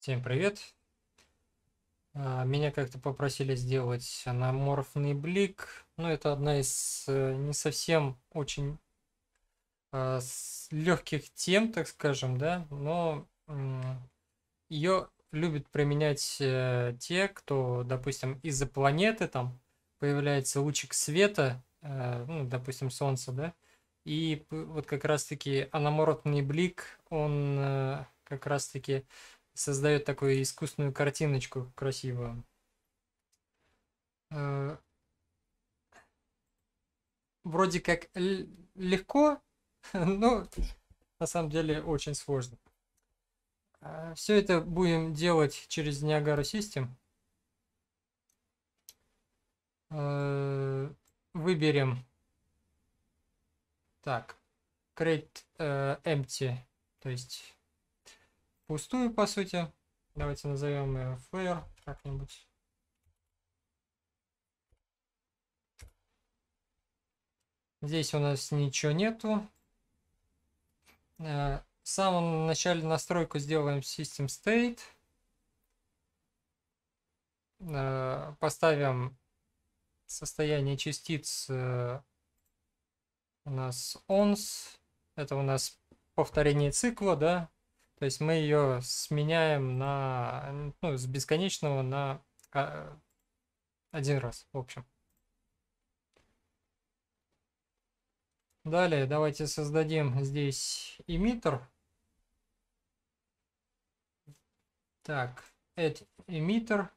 Всем привет! А, меня как-то попросили сделать аноморфный блик. Ну, это одна из э, не совсем очень а, легких тем, так скажем, да, но ее любят применять э, те, кто, допустим, из-за планеты там появляется лучик света, э, ну, допустим, Солнца, да, и вот как раз-таки аноморфный блик, он как раз-таки создает такую искусственную картиночку красивую. Э, вроде как легко, но на самом деле очень сложно. А, Все это будем делать через Niagara System. Э, выберем так, create э, empty, то есть пустую, по сути. Давайте назовем ее Flare как-нибудь. Здесь у нас ничего нету. Э, в самом начале настройку сделаем System State. Э, поставим состояние частиц э, у нас ONS. Это у нас повторение цикла, да, то есть мы ее сменяем на, ну, с бесконечного на а, один раз, в общем. Далее давайте создадим здесь эмиттер. Так, add emitter.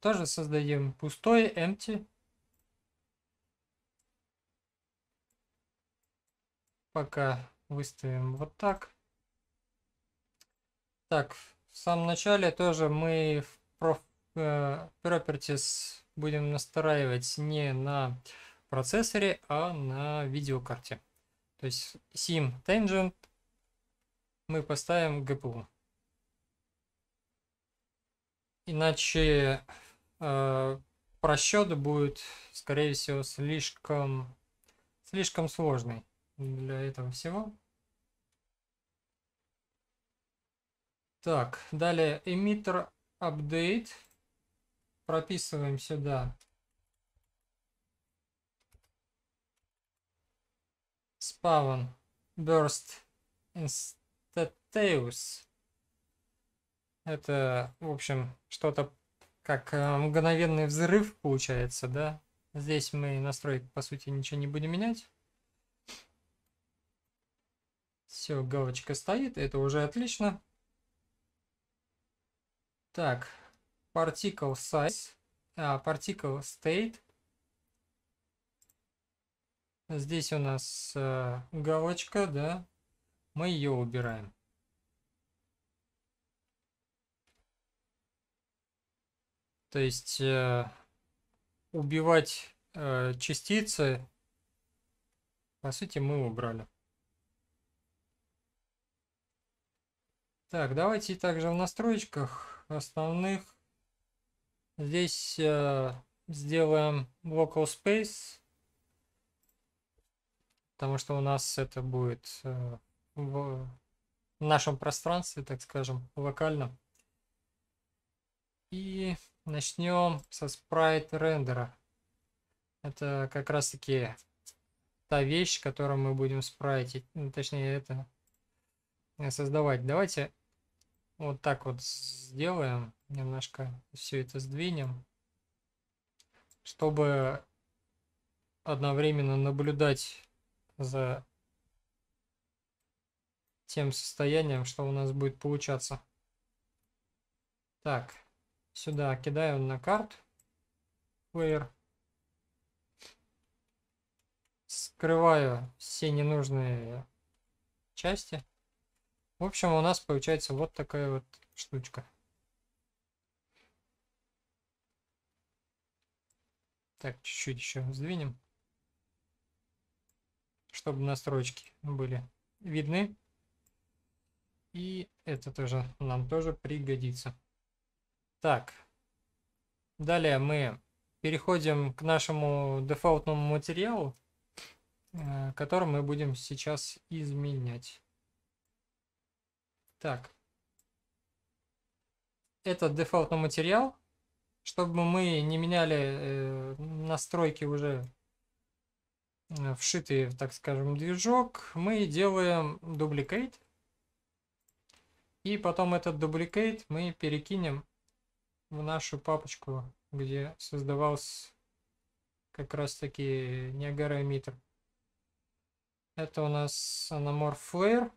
Тоже создадим пустой empty. Пока выставим вот так. Так, в самом начале тоже мы в э, Properties будем настраивать не на процессоре, а на видеокарте. То есть sim tangent мы поставим GPU. Иначе э, просчет будет, скорее всего, слишком, слишком сложный для этого всего. Так, далее emitter update. Прописываем сюда spawn burst instateus. Это, в общем, что-то как э, мгновенный взрыв получается, да? Здесь мы настроек, по сути, ничего не будем менять. Все, галочка стоит, это уже отлично. Так, particle size, uh, particle state. Здесь у нас uh, галочка, да, мы ее убираем. То есть э, убивать э, частицы, по сути, мы убрали. Так, давайте также в настройках основных. Здесь э, сделаем local space, потому что у нас это будет э, в нашем пространстве, так скажем, локальном. И начнем со спрайт рендера. Это как раз таки та вещь, которую мы будем спрайтить, ну, точнее это э, создавать. Давайте вот так вот сделаем. Немножко все это сдвинем. Чтобы одновременно наблюдать за тем состоянием, что у нас будет получаться. Так, сюда кидаю на карт player. Скрываю все ненужные части. В общем, у нас получается вот такая вот штучка. Так, чуть-чуть еще сдвинем, чтобы настройки были видны. И это тоже нам тоже пригодится. Так, далее мы переходим к нашему дефолтному материалу, э, который мы будем сейчас изменять. Так. Это дефолтный материал. Чтобы мы не меняли э, настройки уже э, вшитые, так скажем, движок, мы делаем дубликейт. И потом этот дубликейт мы перекинем в нашу папочку, где создавался как раз таки Niagara Эмиттер. Это у нас аноморф флэр.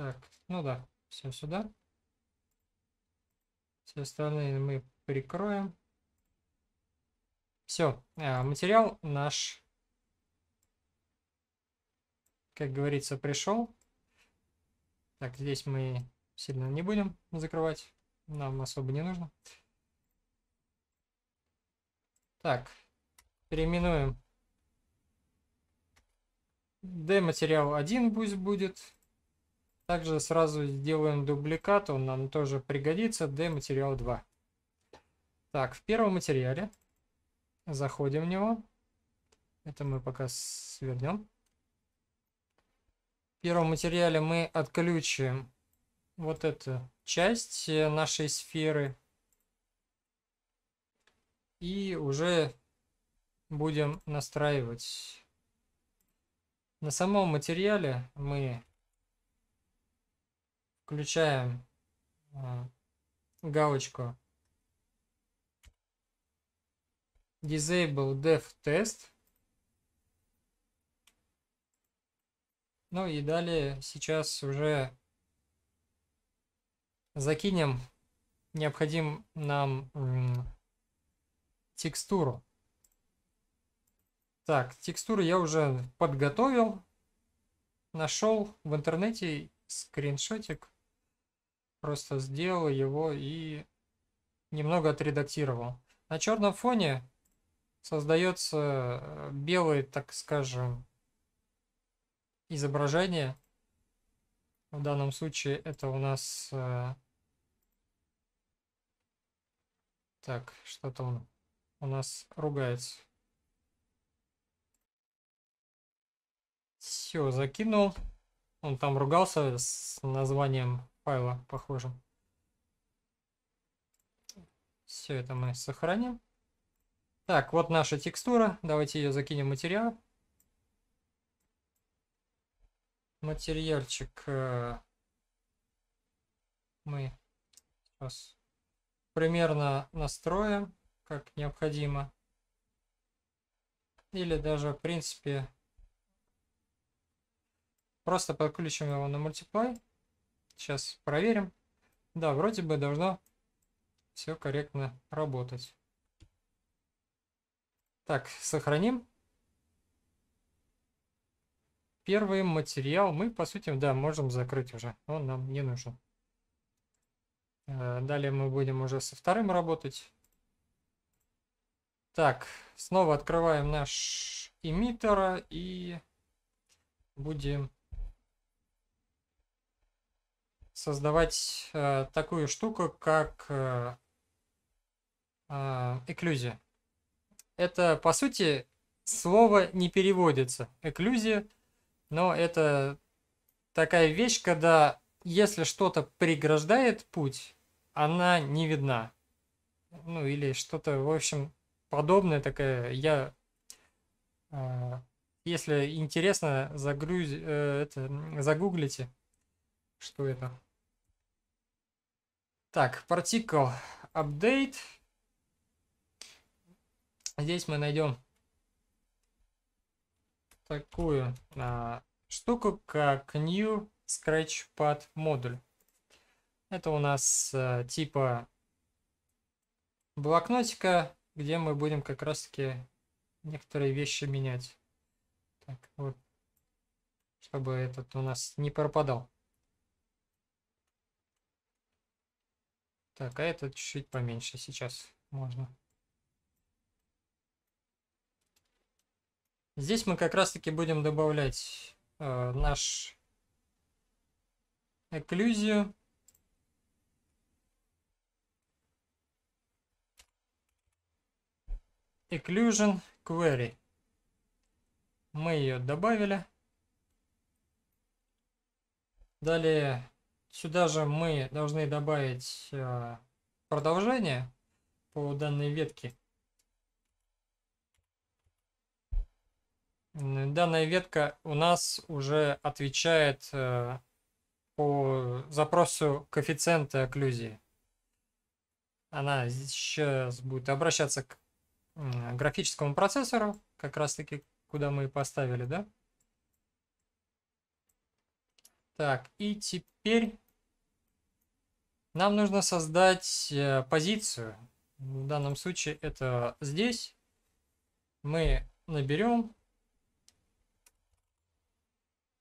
Так, ну да, все сюда. Все остальные мы прикроем. Все, э, материал наш, как говорится, пришел. Так, здесь мы сильно не будем закрывать. Нам особо не нужно. Так, переименуем. D материал 1 пусть будет. Также сразу сделаем дубликат, он нам тоже пригодится, D материал 2. Так, в первом материале заходим в него. Это мы пока свернем. В первом материале мы отключим вот эту часть э, нашей сферы. И уже будем настраивать. На самом материале мы Включаем а, галочку Disable Dev Test. Ну и далее сейчас уже закинем необходим нам текстуру. Так, текстуру я уже подготовил. Нашел в интернете скриншотик. Просто сделал его и немного отредактировал. На черном фоне создается э, белое, так скажем, изображение. В данном случае это у нас... Э, так, что-то он у нас ругается. Все, закинул. Он там ругался с названием файла, похоже. Все это мы сохраним. Так, вот наша текстура. Давайте ее закинем в материал. Материальчик э, мы сейчас примерно настроим, как необходимо. Или даже, в принципе, просто подключим его на мультиплай. Сейчас проверим. Да, вроде бы должно все корректно работать. Так, сохраним. Первый материал мы, по сути, да, можем закрыть уже. Он нам не нужен. Э, далее мы будем уже со вторым работать. Так, снова открываем наш эмиттера и будем создавать э, такую штуку, как э, э, эклюзия. Это, по сути, слово не переводится. Эклюзия, но это такая вещь, когда если что-то преграждает путь, она не видна. Ну или что-то, в общем, подобное такое. Я, э, если интересно, загрузь э, это, загуглите, что это. Так, particle update. Здесь мы найдем такую а, штуку, как new scratchpad модуль. Это у нас а, типа блокнотика, где мы будем как раз таки некоторые вещи менять. Так, вот, чтобы этот у нас не пропадал. Так, а это чуть-чуть поменьше сейчас можно. Здесь мы как раз-таки будем добавлять э, наш эклюзию Occlusion Query. Мы ее добавили. Далее Сюда же мы должны добавить э, продолжение по данной ветке. Данная ветка у нас уже отвечает э, по запросу коэффициента окклюзии. Она сейчас будет обращаться к графическому процессору, как раз таки, куда мы поставили, да? Так, и теперь нам нужно создать э, позицию. В данном случае это здесь. Мы наберем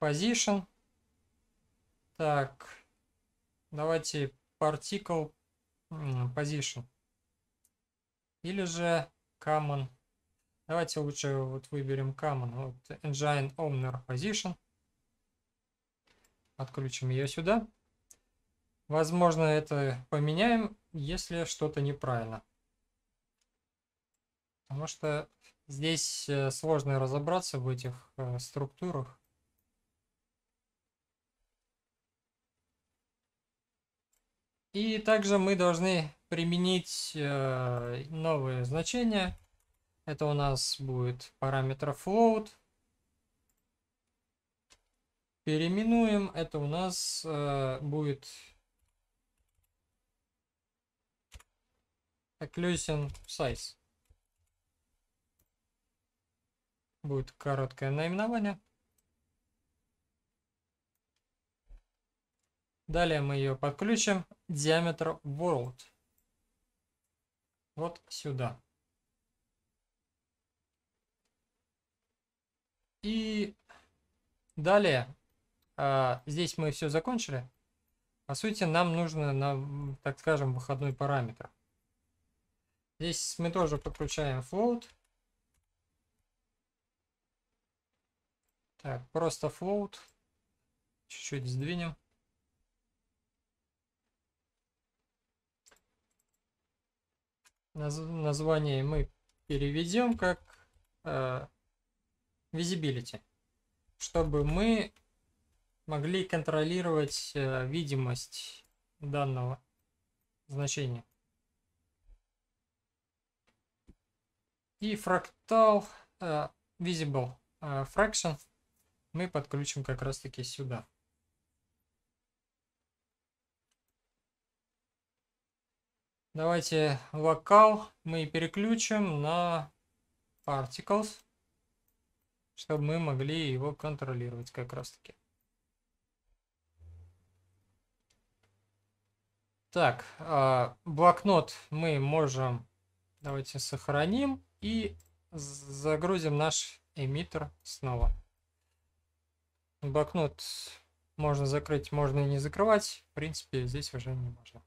position. Так, давайте particle position. Или же common. Давайте лучше вот выберем common. Вот engine owner position. Откручим ее сюда. Возможно, это поменяем, если что-то неправильно. Потому что здесь э, сложно разобраться в этих э, структурах. И также мы должны применить э, новые значения. Это у нас будет параметр float. Переименуем. Это у нас э, будет Occlusion Size. Будет короткое наименование. Далее мы ее подключим. Диаметр World. Вот сюда. И далее а, здесь мы все закончили. По сути, нам нужно, на, так скажем, выходной параметр. Здесь мы тоже подключаем float. Так, просто float. Чуть-чуть сдвинем. Наз название мы переведем как э, visibility, чтобы мы могли контролировать э, видимость данного значения. И фрактал uh, visible uh, fraction мы подключим как раз таки сюда. Давайте вокал мы переключим на particles, чтобы мы могли его контролировать как раз таки. Так, а, блокнот мы можем, давайте сохраним и загрузим наш эмиттер снова. Блокнот можно закрыть, можно и не закрывать. В принципе, здесь уже не можно.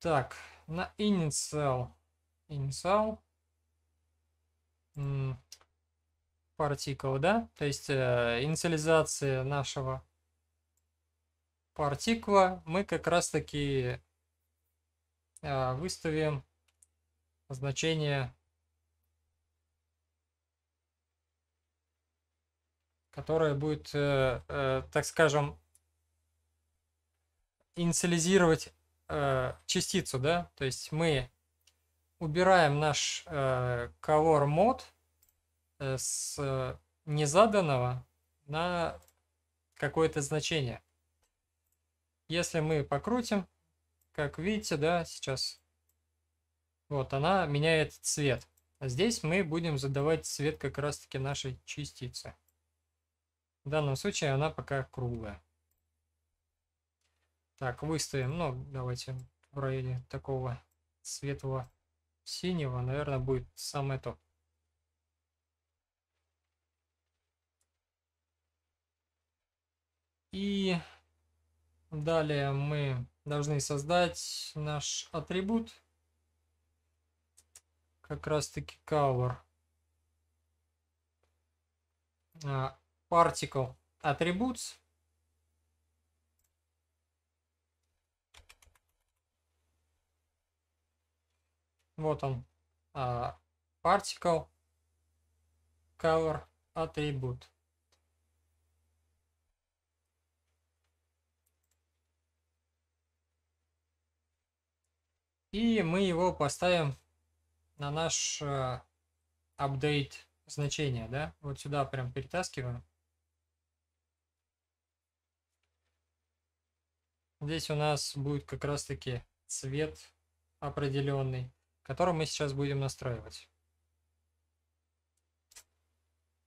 Так, на initial. Initial. Particle, да? То есть э, инициализация нашего партикла мы как раз таки а, выставим значение, которое будет, э, э, так скажем, инициализировать э, частицу, да, то есть мы убираем наш color мод с незаданного на какое-то значение. Если мы покрутим, как видите, да, сейчас вот она меняет цвет. А здесь мы будем задавать цвет как раз-таки нашей частицы. В данном случае она пока круглая. Так, выставим, ну, давайте в районе такого светлого синего, наверное, будет самое то. И Далее мы должны создать наш атрибут. Как раз таки cover. А, particle attributes. Вот он. А, particle cover attribute. И мы его поставим на наш э, апдейт значение, да? Вот сюда прям перетаскиваем. Здесь у нас будет как раз таки цвет определенный, который мы сейчас будем настраивать.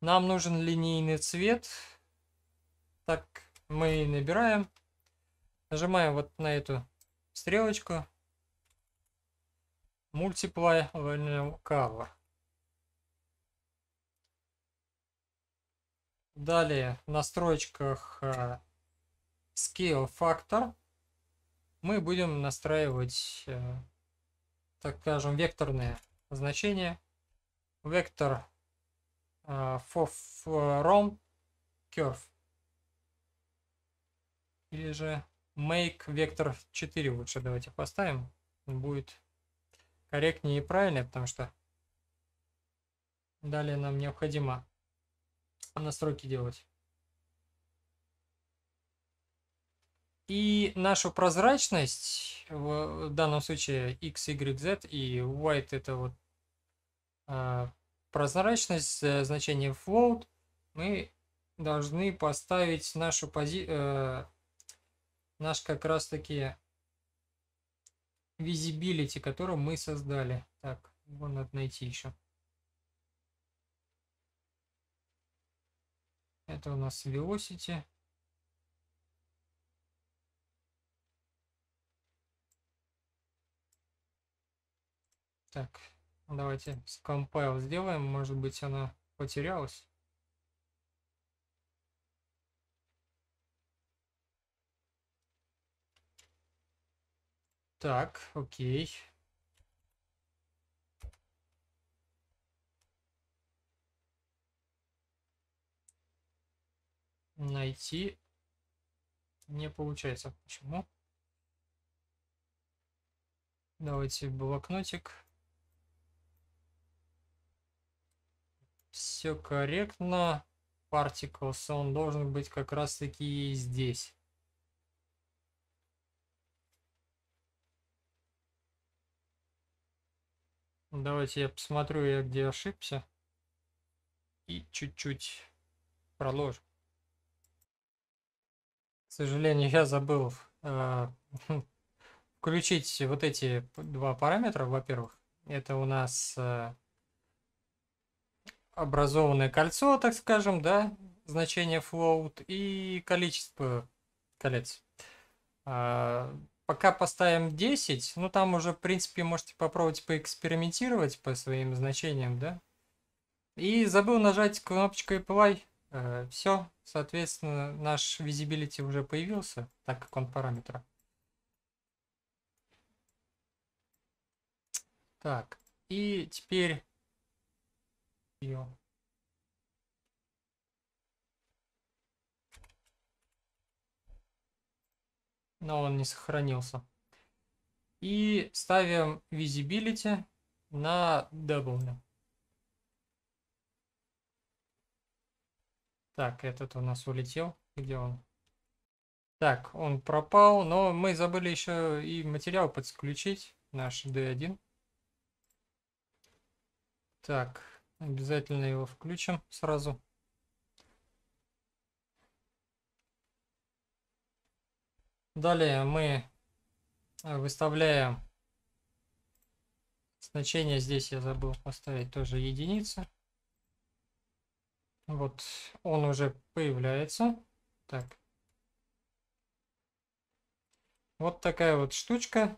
Нам нужен линейный цвет. Так, мы набираем. Нажимаем вот на эту стрелочку, multiply volume cover. Далее в настройках э, Scale Factor мы будем настраивать, э, так скажем, векторные значения. Вектор э, for from curve. Или же make вектор 4 лучше давайте поставим. Будет корректнее и правильнее, потому что далее нам необходимо настройки делать. И нашу прозрачность, в данном случае X, Y, Z и White это вот а, э, прозрачность, значение float, мы должны поставить нашу пози э, наш как раз таки визибилити, которую мы создали. Так, его надо найти еще. Это у нас velocity. Так, давайте compile сделаем. Может быть она потерялась. Так, окей. Найти не получается. Почему? Давайте блокнотик. Все корректно. Particles, он должен быть как раз таки здесь. Давайте я посмотрю, я где ошибся. И чуть-чуть продолжу. К сожалению, я забыл э, включить вот эти два параметра. Во-первых, это у нас э, образованное кольцо, так скажем, да, значение float и количество колец. А, Пока поставим 10, ну там уже, в принципе, можете попробовать поэкспериментировать по своим значениям, да? И забыл нажать кнопочку Apply. Э, все, соответственно, наш visibility уже появился, так как он параметр. Так, и теперь... но он не сохранился. И ставим visibility на double Так, этот у нас улетел. Где он? Так, он пропал, но мы забыли еще и материал подключить, наш D1. Так, обязательно его включим сразу. Далее мы э, выставляем значение, здесь я забыл поставить тоже единицы. Вот он уже появляется. Так. Вот такая вот штучка.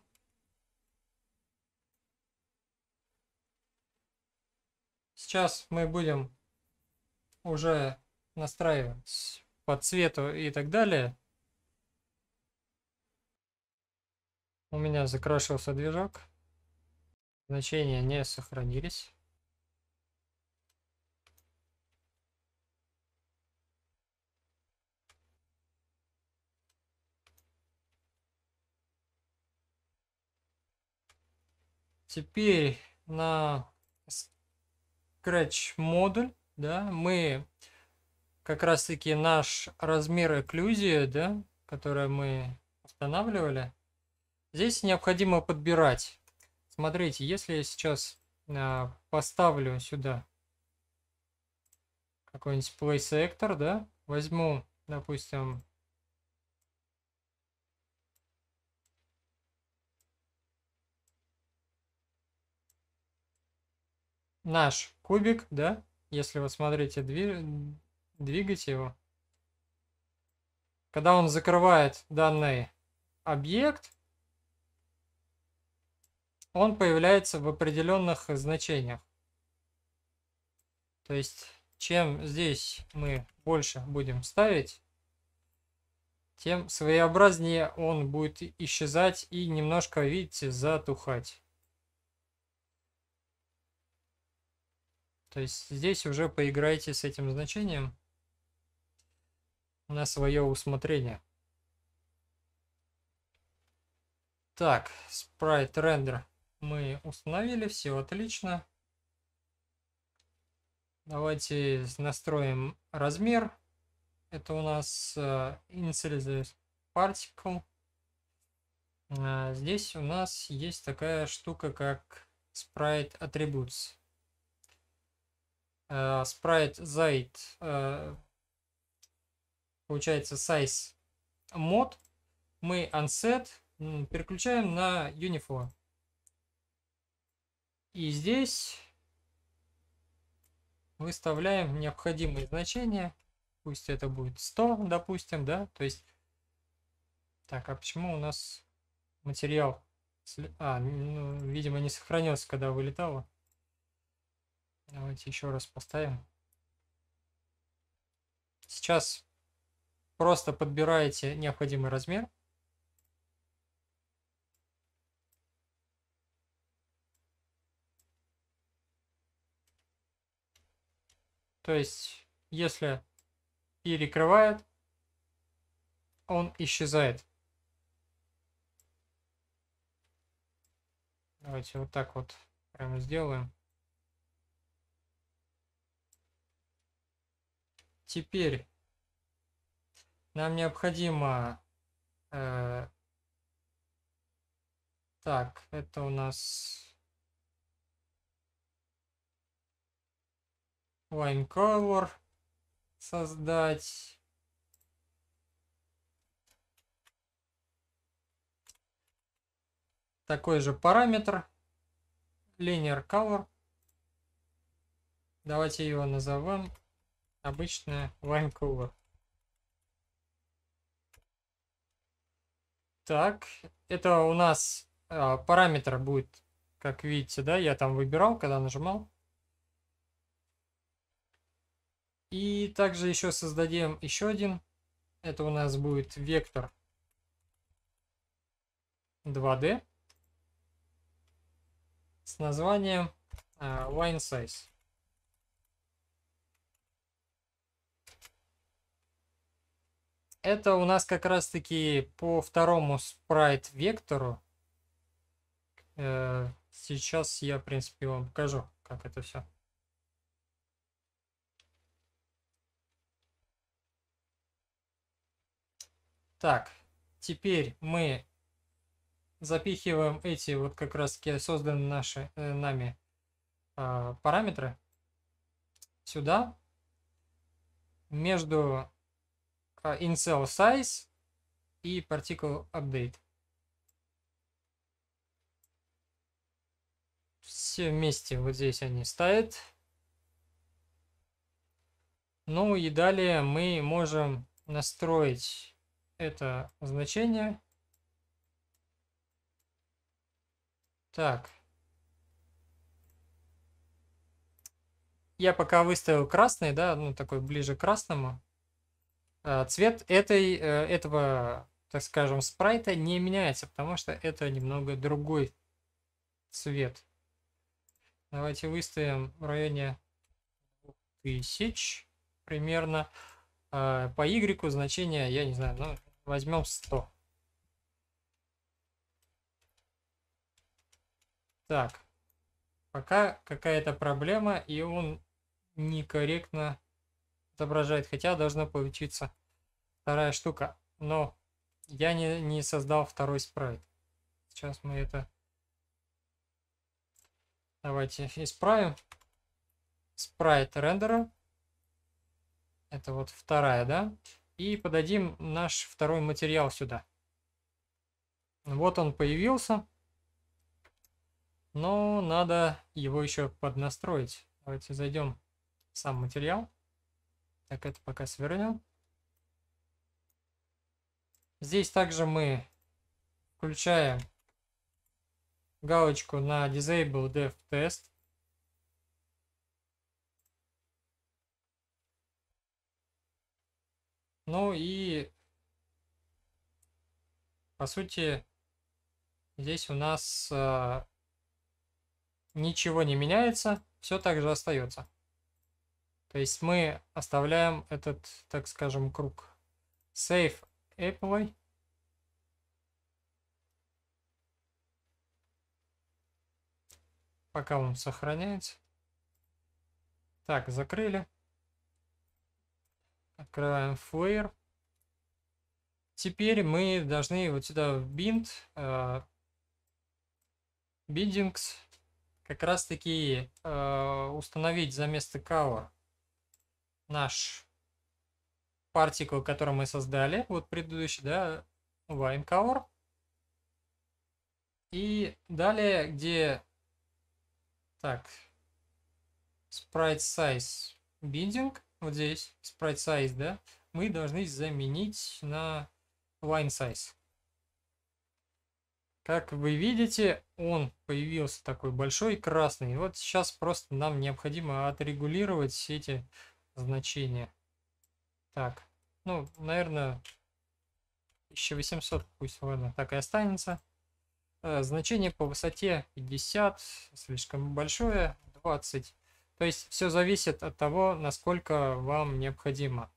Сейчас мы будем уже настраивать по цвету и так далее. У меня закрашивался движок. Значения не сохранились. Теперь на Scratch модуль, да, мы как раз таки наш размер эклюзии, да, который мы устанавливали, Здесь необходимо подбирать. Смотрите, если я сейчас э, поставлю сюда какой-нибудь play actor, да, возьму, допустим, наш кубик, да, если вы смотрите, двиг... двигать его. Когда он закрывает данный объект, он появляется в определенных значениях. То есть, чем здесь мы больше будем ставить, тем своеобразнее он будет исчезать и немножко, видите, затухать. То есть здесь уже поиграйте с этим значением на свое усмотрение. Так, спрайт рендер мы установили, все отлично. Давайте настроим размер. Это у нас uh, Initialize Particle. Uh, здесь у нас есть такая штука, как Sprite Attributes. Uh, sprite Zite э, получается Size Mod. Мы Unset переключаем на Uniform. И здесь выставляем необходимые значения. Пусть это будет 100, допустим, да? То есть... Так, а почему у нас материал... А, ну, видимо, не сохранился, когда вылетало. Давайте еще раз поставим. Сейчас просто подбираете необходимый размер. То есть, если перекрывает, он исчезает. Давайте вот так вот прямо сделаем. Теперь нам необходимо... Э, так, это у нас line color создать. Такой же параметр linear color. Давайте его назовем обычная line color. Так, это у нас э, параметр будет, как видите, да, я там выбирал, когда нажимал. И также еще создадим еще один. Это у нас будет вектор 2D с названием uh, Line Size. Это у нас как раз таки по второму спрайт вектору. Э, сейчас я, в принципе, вам покажу, как это все. Так, теперь мы запихиваем эти вот как раз таки созданные наши, э, нами э, параметры сюда. Между э, incel size и particle update. Все вместе вот здесь они стоят. Ну и далее мы можем настроить это значение. Так. Я пока выставил красный, да, ну такой ближе к красному. А, цвет этой, э, этого, так скажем, спрайта не меняется, потому что это немного другой цвет. Давайте выставим в районе 1000 примерно. А, по Y значение, я не знаю, ну Возьмем 100. Так. Пока какая-то проблема, и он некорректно отображает. Хотя должна получиться вторая штука. Но я не, не создал второй спрайт. Сейчас мы это... Давайте исправим. Спрайт рендера. Это вот вторая, да? Да и подадим наш второй материал сюда. Вот он появился. Но надо его еще поднастроить. Давайте зайдем в сам материал. Так, это пока свернем. Здесь также мы включаем галочку на Disable Dev Test. Ну и, по сути, здесь у нас э, ничего не меняется, все также остается. То есть мы оставляем этот, так скажем, круг. Save Apple. Пока он сохраняется. Так, закрыли. Открываем флеер. Теперь мы должны вот сюда в bind, bindings э, как раз таки э, установить за место color наш партикл, который мы создали, вот предыдущий, да, line color. И далее, где, так, sprite size binding, вот здесь, sprite size, да, мы должны заменить на line size. Как вы видите, он появился такой большой красный. Вот сейчас просто нам необходимо отрегулировать все эти значения. Так, ну, наверное, 1800 пусть, ладно, так и останется. Э, значение по высоте 50, слишком большое, 20 то есть все зависит от того, насколько вам необходимо.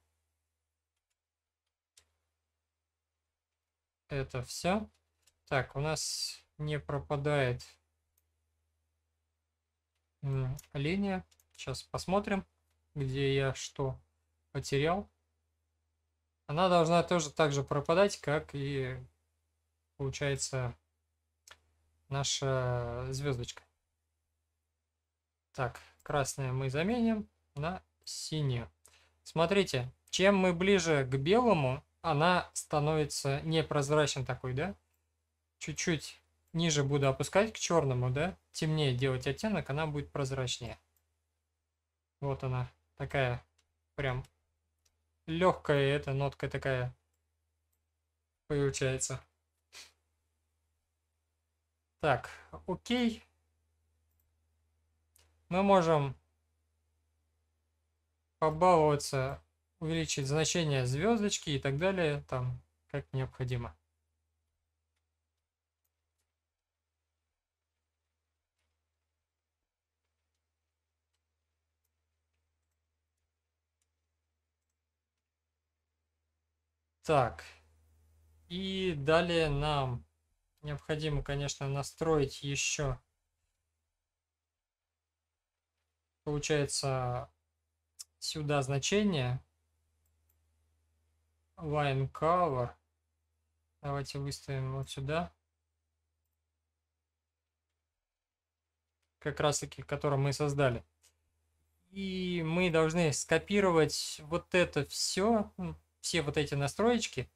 Это все. Так, у нас не пропадает линия. Сейчас посмотрим, где я что потерял. Она должна тоже так же пропадать, как и получается наша звездочка. Так, Красное мы заменим на синее. Смотрите, чем мы ближе к белому, она становится непрозрачной такой, да? Чуть-чуть ниже буду опускать к черному, да? Темнее делать оттенок, она будет прозрачнее. Вот она, такая прям легкая эта нотка такая получается. Так, окей мы можем побаловаться, увеличить значение звездочки и так далее, там, как необходимо. Так, и далее нам необходимо, конечно, настроить еще получается, сюда значение. Line cover. Давайте выставим вот сюда. Как раз таки, который мы создали. И мы должны скопировать вот это все, все вот эти настроечки.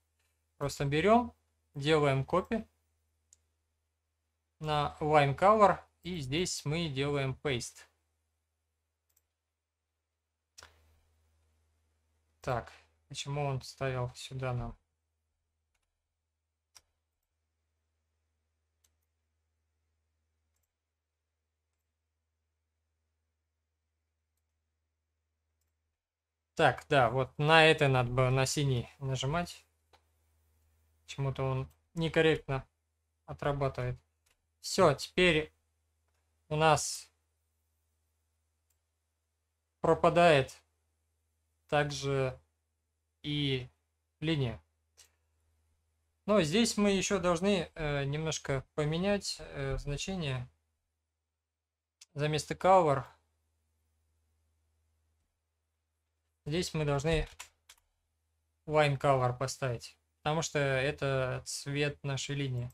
Просто берем, делаем копию на line cover и здесь мы делаем paste. Так, почему а он ставил сюда нам? Так, да, вот на это надо было на синий нажимать. Почему-то он некорректно отрабатывает. Все, теперь у нас пропадает также и линия. Но здесь мы еще должны э, немножко поменять э, значение. За место cover здесь мы должны line cover поставить, потому что это цвет нашей линии.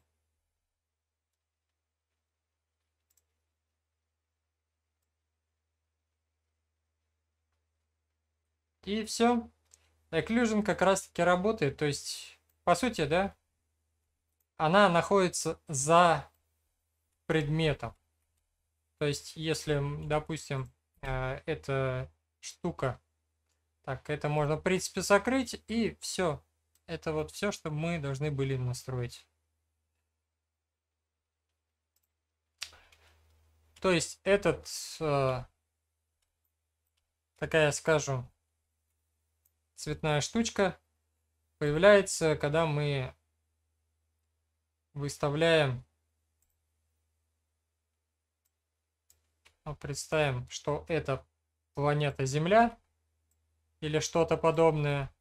И все. Occlusion как раз таки работает. То есть, по сути, да, она находится за предметом. То есть, если, допустим, э, эта штука, так, это можно, в принципе, закрыть, и все. Это вот все, что мы должны были настроить. То есть, этот, э, такая, скажу цветная штучка появляется, когда мы выставляем, ну, представим, что это планета Земля или что-то подобное.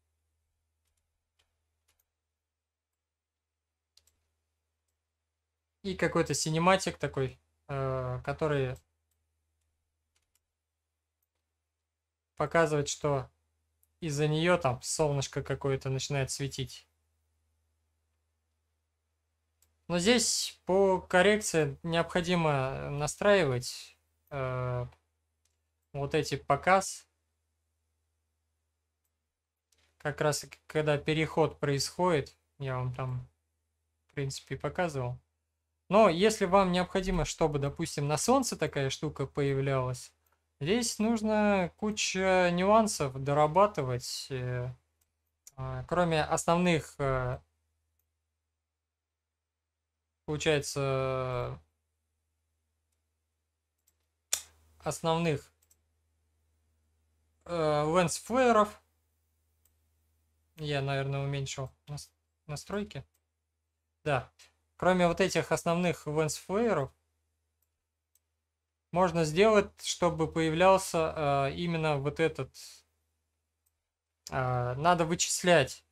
И какой-то синематик такой, э, который показывает, что из-за нее там солнышко какое-то начинает светить. Но здесь по коррекции необходимо настраивать э, вот эти показ. Как раз когда переход происходит, я вам там в принципе показывал. Но если вам необходимо, чтобы, допустим, на солнце такая штука появлялась, Здесь нужно куча нюансов дорабатывать, э, а, кроме основных, э, получается, основных э, лэнсфлееров. Я, наверное, уменьшил настройки. Да. Кроме вот этих основных лэнсфлееров, можно сделать, чтобы появлялся э, именно вот этот... Э, надо вычислять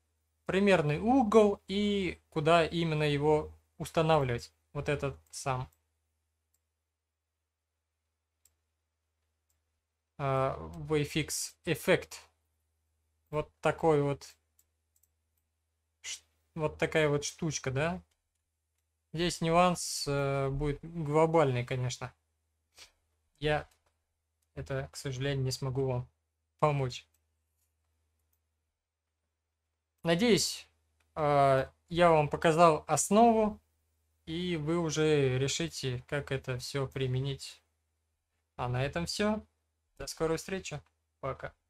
примерный угол и куда именно его устанавливать. Вот этот сам. Э, а, wayfix эффект. Вот такой вот... Вот такая вот штучка, да? Здесь нюанс э, будет глобальный, конечно я это, к сожалению, не смогу вам помочь. Надеюсь, э, я вам показал основу, и вы уже решите, как это все применить. А на этом все. До скорой встречи. Пока.